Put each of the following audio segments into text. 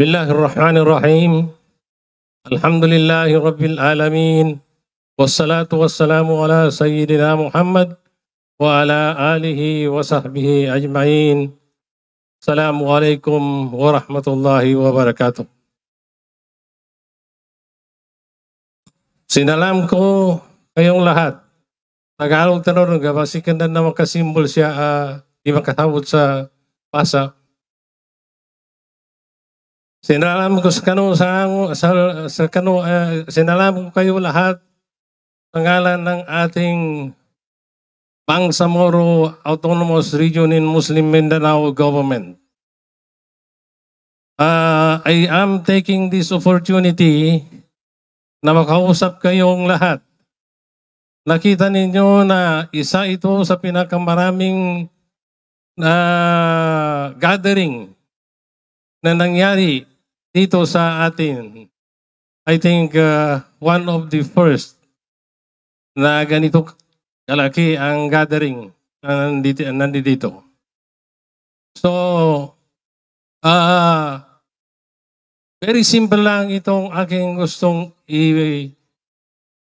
بسم الله الرحمن الرحيم الحمد لله رب العالمين والصلاة والسلام على سيدنا محمد وعلى آله وصحبه أجمعين السلام عليكم ورحمة الله وبركاته Sinalam ko kayong lahat. Tagalog tanong, gabasikan na na makasimbol siya uh, di makatawad sa pasa. Sinalam ko sa kanu sa, sa, sa kanu uh, eh, sinalam ko kayo lahat pangalan ng ating Bangsamoro Autonomous Region in Muslim Mindanao Government. Uh, I am taking this opportunity na makausap kayong lahat. Nakita ninyo na isa ito sa pinakamaraming uh, gathering na nangyari dito sa atin, I think uh, one of the first na ganito kalaki ang gathering na nandito. nandito. So, uh, very simple lang itong aking gustong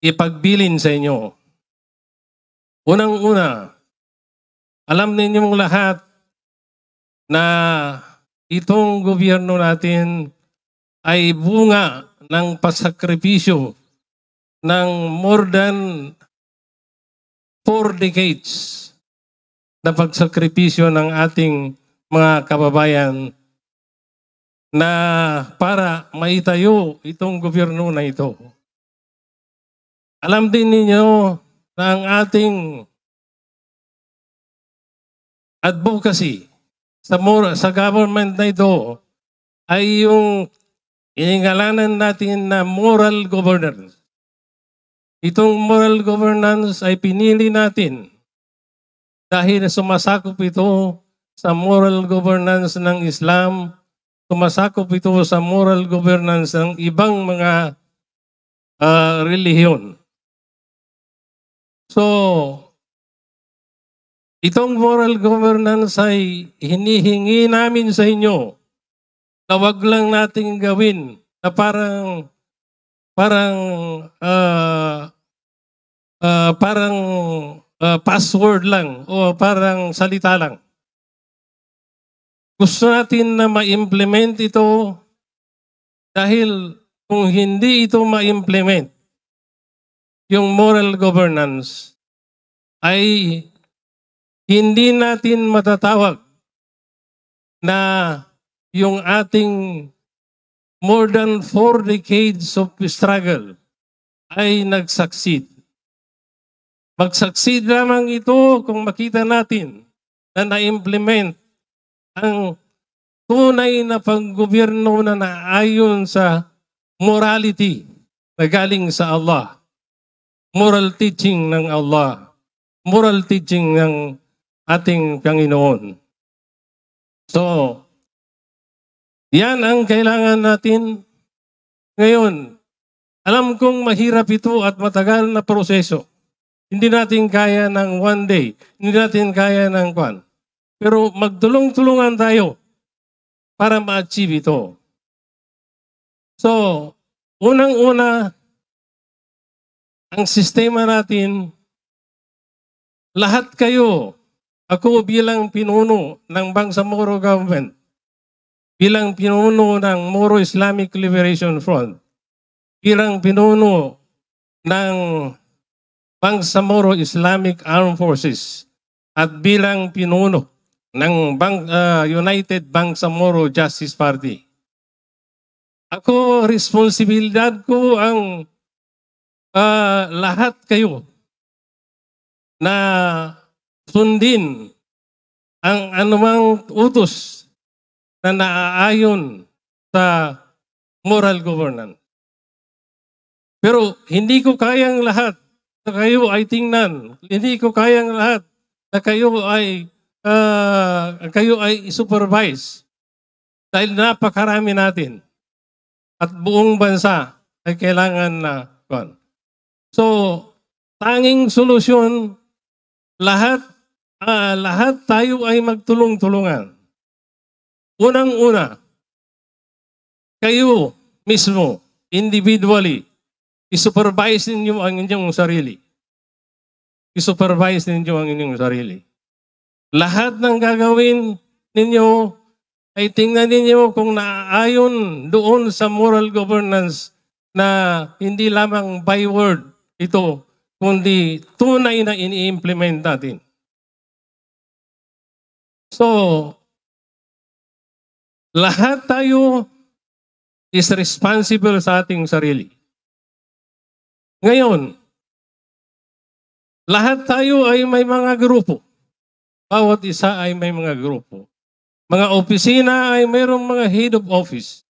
ipagbilin sa inyo. Unang-una, alam ninyong lahat na itong gobyerno natin ay bunga ng pasakripisyo ng more than four decades na pagsakripisyo ng ating mga kababayan na para maitayo itong gobyerno na ito. Alam din ninyo na ang ating advocacy sa, more, sa government na ito ay yung Iningalanan natin na moral governance. Itong moral governance ay pinili natin dahil sumasakop ito sa moral governance ng Islam, sumasakop ito sa moral governance ng ibang mga uh, relihiyon. So, itong moral governance ay hinihingi namin sa inyo na wag lang nating gawin na parang parang uh, uh, parang uh, password lang o parang salita lang. Gusto natin na ma-implement ito dahil kung hindi ito ma-implement, yung moral governance ay hindi natin matatawag na yung ating more than four decades of struggle ay nagsucceed. Magsucceed lamang ito kung makita natin na na-implement ang tunay na panggobyerno na naayon sa morality na galing sa Allah. Moral teaching ng Allah. Moral teaching ng ating Panginoon. So, yan ang kailangan natin ngayon. Alam kong mahirap ito at matagal na proseso. Hindi natin kaya ng one day. Hindi natin kaya ng kwan. Pero magtulong-tulungan tayo para ma-achieve ito. So, unang-una, ang sistema natin, lahat kayo, ako bilang pinuno ng Bangsamoro government, bilang pinuno ng Moro Islamic Liberation Front, bilang pinuno ng Bangsamoro Islamic Armed Forces at bilang pinuno ng Bang, uh, United Bangsamoro Justice Party. Ako, responsibilidad ko ang uh, lahat kayo na sundin ang anumang utos na naaayon sa moral governance. Pero hindi ko kayang lahat na kayo ay tingnan. Hindi ko kayang lahat na kayo ay uh, kayo ay supervise. Dahil napakarami natin. At buong bansa ay kailangan na kon. So, tanging solusyon lahat uh, lahat tayo ay magtulong-tulungan. Unang-una, kayo mismo, individually, isupervise ninyo ang inyong sarili. Isupervise ninyo ang inyong sarili. Lahat ng gagawin ninyo ay tingnan ninyo kung naayon doon sa moral governance na hindi lamang by word ito, kundi tunay na ini-implement natin. So, lahat tayo is responsible sa ating sarili. Ngayon, lahat tayo ay may mga grupo. Bawat isa ay may mga grupo. Mga opisina ay mayroong mga head of office.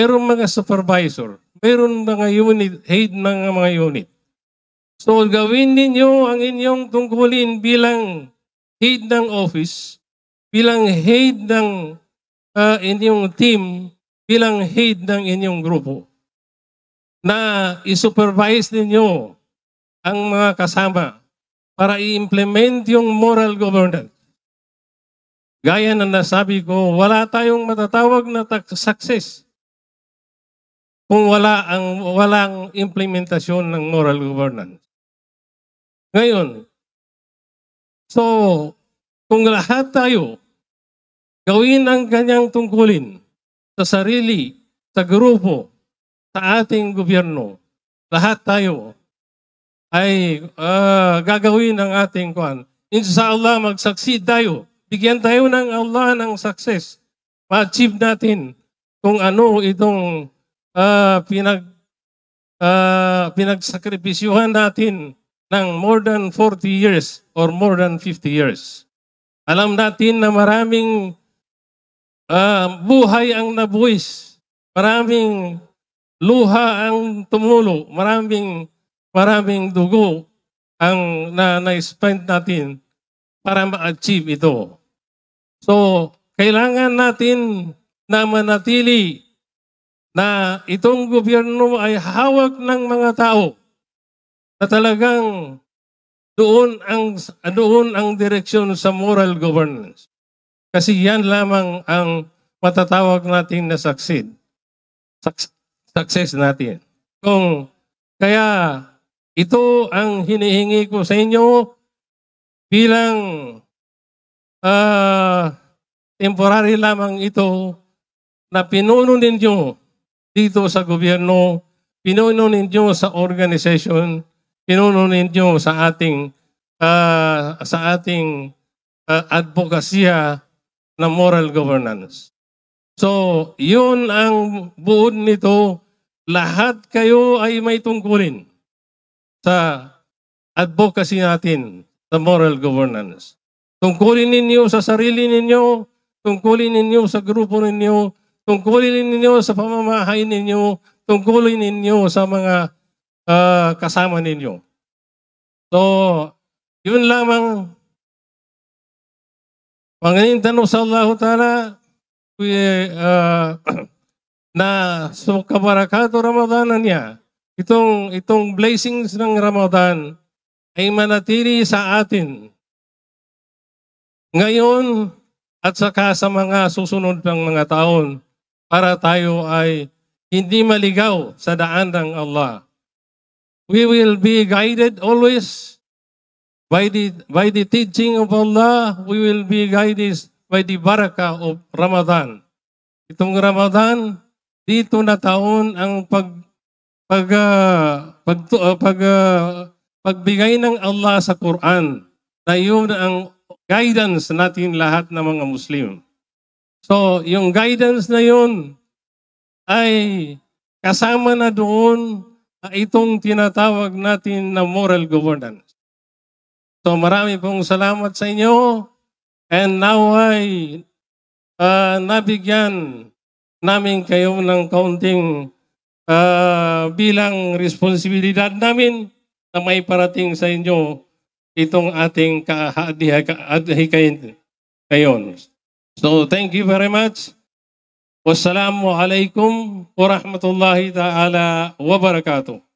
Mayroong mga supervisor. Mayroong mga unit, head ng mga unit. So gawin ninyo ang inyong tungkulin bilang head ng office, bilang head ng uh, inyong team bilang head ng inyong grupo na isupervise ninyo ang mga kasama para i-implement yung moral governance. Gaya ng nasabi ko, wala tayong matatawag na success kung wala ang walang implementasyon ng moral governance. Ngayon, so kung lahat tayo Gawin ang kanyang tungkulin sa sarili, sa grupo, sa ating gobyerno. Lahat tayo ay uh, gagawin ang ating kwan. Inshallah, mag-succeed tayo. Bigyan tayo ng Allah ng success. Ma-achieve natin kung ano itong uh, pinag uh, ah, pinagsakripisyuhan natin ng more than 40 years or more than 50 years. Alam natin na maraming uh, buhay ang nabuwis. Maraming luha ang tumulo. Maraming, maraming dugo ang na, na-spend natin para ma-achieve ito. So, kailangan natin na manatili na itong gobyerno ay hawak ng mga tao na talagang doon ang doon ang direksyon sa moral governance. Kasi yan lamang ang matatawag natin na succeed. Success natin. Kung kaya ito ang hinihingi ko sa inyo bilang uh, temporary lamang ito na pinuno ninyo dito sa gobyerno, pinuno ninyo sa organization, pinuno ninyo sa ating uh, sa ating uh, advokasya na moral governance. So, yun ang buod nito. Lahat kayo ay may tungkulin sa advocacy natin sa moral governance. Tungkulin ninyo sa sarili ninyo, tungkulin ninyo sa grupo ninyo, tungkulin ninyo sa pamamahay ninyo, tungkulin ninyo sa mga uh, kasama ninyo. So, yun lamang Pangaling tanong sa Allah Ta'ala, uh, na sukabarakato Ramadan niya, itong, itong blessings ng Ramadan ay manatili sa atin ngayon at saka sa mga susunod pang mga taon para tayo ay hindi maligaw sa daan ng Allah. We will be guided always By the, by the teaching of Allah, we will be guided by the baraka of Ramadan. Itong Ramadan, dito na taon ang pag pag uh, pag, uh, pag uh, pagbigay ng Allah sa Quran na yun ang guidance natin lahat ng mga Muslim. So, yung guidance na yun ay kasama na doon itong tinatawag natin na moral governance. So marami pong salamat sa inyo. And now ay uh, nabigyan namin kayo ng kaunting uh, bilang responsibilidad namin na may parating sa inyo itong ating kahadihikayin kayo. So thank you very much. Wassalamu alaikum wa rahmatullahi ta'ala wa barakatuh.